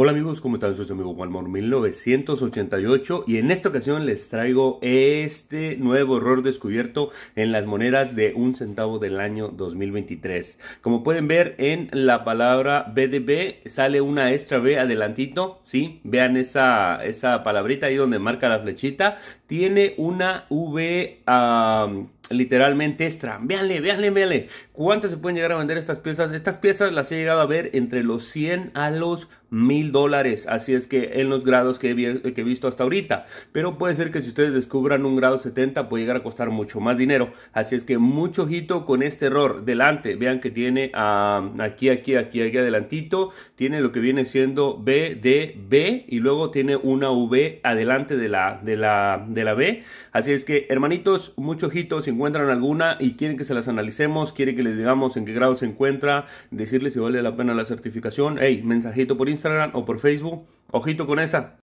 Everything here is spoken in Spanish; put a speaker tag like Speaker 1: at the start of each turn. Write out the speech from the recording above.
Speaker 1: Hola amigos, ¿cómo están? Soy su amigo Walmart 1988 y en esta ocasión les traigo este nuevo error descubierto en las monedas de un centavo del año 2023. Como pueden ver en la palabra BDB sale una extra B adelantito, ¿sí? Vean esa, esa palabrita ahí donde marca la flechita. Tiene una V literalmente extra. Véanle, véanle, veanle ¿Cuánto se pueden llegar a vender estas piezas? Estas piezas las he llegado a ver entre los 100 a los 1000 dólares. Así es que en los grados que he, visto hasta ahorita. Pero puede ser que si ustedes descubran un grado 70 puede llegar a costar mucho más dinero. Así es que mucho ojito con este error. Delante, vean que tiene aquí, aquí, aquí, aquí adelantito. Tiene lo que viene siendo B, B. Y luego tiene una V adelante de la, de la, de la B. Así es que, hermanitos, mucho ojito encuentran alguna y quieren que se las analicemos, quieren que les digamos en qué grado se encuentra, decirles si vale la pena la certificación, hey, mensajito por Instagram o por Facebook, ojito con esa.